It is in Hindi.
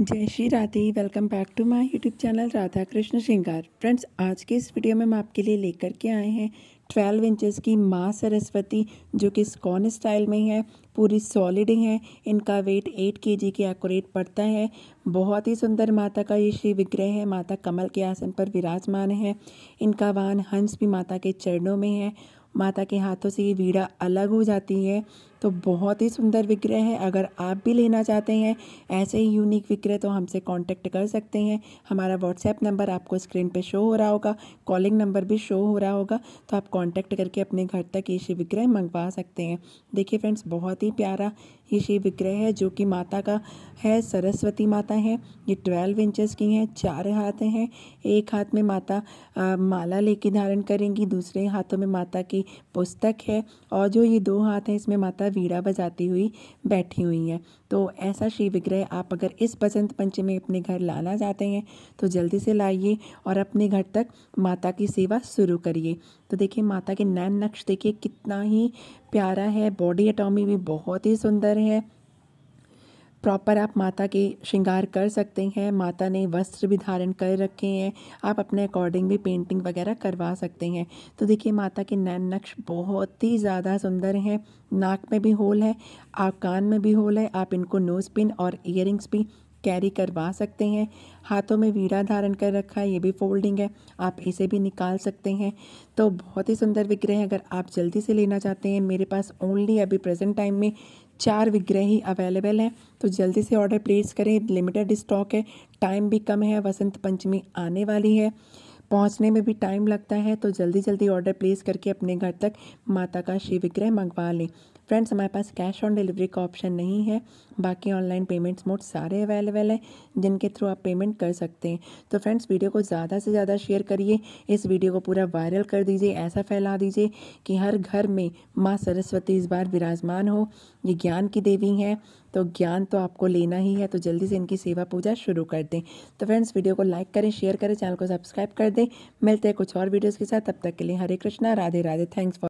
जय Shri Radhe welcome back to my YouTube channel Radha Krishna श्रृंगार फ्रेंड्स आज के इस वीडियो में हम आपके लिए लेकर के आए हैं ट्वेल्व इंचेस की माँ सरस्वती जो कि स्कॉन स्टाइल में है पूरी सॉलिड है इनका वेट एट के जी के एकट पड़ता है बहुत ही सुंदर माता का ये श्री विग्रह है माता कमल के आसन पर विराजमान है इनका वाहन हंस भी माता के चरणों में है माता के हाथों से ये वीड़ा अलग हो जाती है तो बहुत ही सुंदर विग्रह है अगर आप भी लेना चाहते हैं ऐसे ही यूनिक विग्रह तो हमसे कांटेक्ट कर सकते हैं हमारा व्हाट्सएप नंबर आपको स्क्रीन पे शो हो रहा होगा कॉलिंग नंबर भी शो हो रहा होगा तो आप कांटेक्ट करके अपने घर तक ये शिव विग्रह मंगवा सकते हैं देखिए फ्रेंड्स बहुत ही प्यारा ये शिव विग्रह है जो कि माता का है सरस्वती माता है ये ट्वेल्व इंचज की हैं चार हाथ हैं एक हाथ में माता आ, माला लेके धारण करेंगी दूसरे हाथों में माता की पुस्तक है और जो ये दो हाथ हैं इसमें माता वीड़ा बजाती हुई बैठी हुई हैं तो ऐसा शिव विग्रह आप अगर इस बसंत पंचमी अपने घर लाना चाहते हैं तो जल्दी से लाइए और अपने घर तक माता की सेवा शुरू करिए तो देखिए माता के नैन नक्श देखिए कितना ही प्यारा है बॉडी अटोमी भी बहुत ही सुंदर है प्रॉपर आप माता के श्रृंगार कर सकते हैं माता ने वस्त्र भी धारण कर रखे हैं आप अपने अकॉर्डिंग भी पेंटिंग वगैरह करवा सकते हैं तो देखिए माता के नैन नक्श बहुत ही ज़्यादा सुंदर हैं नाक में भी होल है आप कान में भी होल है आप इनको नोज़ पिन और इयर भी कैरी करवा सकते हैं हाथों में वीड़ा धारण कर रखा है ये भी फोल्डिंग है आप इसे भी निकाल सकते हैं तो बहुत ही सुंदर विग्रह है अगर आप जल्दी से लेना चाहते हैं मेरे पास ओनली अभी प्रेजेंट टाइम में चार विग्रह ही अवेलेबल हैं तो जल्दी से ऑर्डर प्लेस करें लिमिटेड स्टॉक है टाइम भी कम है वसंत पंचमी आने वाली है पहुंचने में भी टाइम लगता है तो जल्दी जल्दी ऑर्डर प्लेस करके अपने घर तक माता का शिव विग्रह मंगवा लें फ्रेंड्स हमारे पास कैश ऑन डिलीवरी का ऑप्शन नहीं है बाकी ऑनलाइन पेमेंट्स मोड सारे अवेलेबल हैं जिनके थ्रू आप पेमेंट कर सकते हैं तो फ्रेंड्स वीडियो को ज़्यादा से ज़्यादा शेयर करिए इस वीडियो को पूरा वायरल कर दीजिए ऐसा फैला दीजिए कि हर घर में माँ सरस्वती इस बार विराजमान हो ये ज्ञान की देवी हैं तो ज्ञान तो आपको लेना ही है तो जल्दी से इनकी सेवा पूजा शुरू कर दें तो फ्रेंड्स वीडियो को लाइक करें शेयर करें चैनल को सब्सक्राइब कर दें मिलते हैं कुछ और वीडियोज़ के साथ तब तक के लिए हरे कृष्णा राधे राधे थैंक्स फॉर